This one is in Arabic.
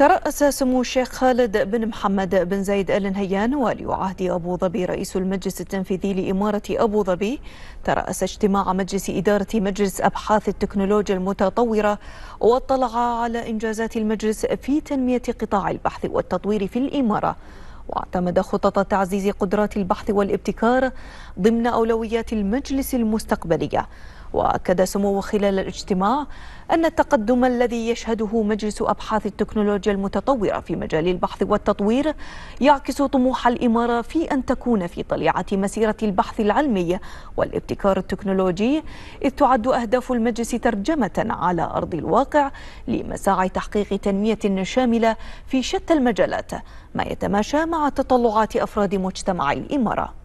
ترأس سمو الشيخ خالد بن محمد بن زايد آل نهيان ولي عهد أبو ظبي رئيس المجلس التنفيذي لإمارة أبو ظبي ترأس اجتماع مجلس إدارة مجلس أبحاث التكنولوجيا المتطورة واطلع على إنجازات المجلس في تنمية قطاع البحث والتطوير في الإمارة واعتمد خطط تعزيز قدرات البحث والابتكار ضمن أولويات المجلس المستقبلية واكد سموه خلال الاجتماع ان التقدم الذي يشهده مجلس ابحاث التكنولوجيا المتطوره في مجال البحث والتطوير يعكس طموح الاماره في ان تكون في طليعه مسيره البحث العلمي والابتكار التكنولوجي اذ تعد اهداف المجلس ترجمه على ارض الواقع لمساعي تحقيق تنميه شامله في شتى المجالات ما يتماشى مع تطلعات افراد مجتمع الاماره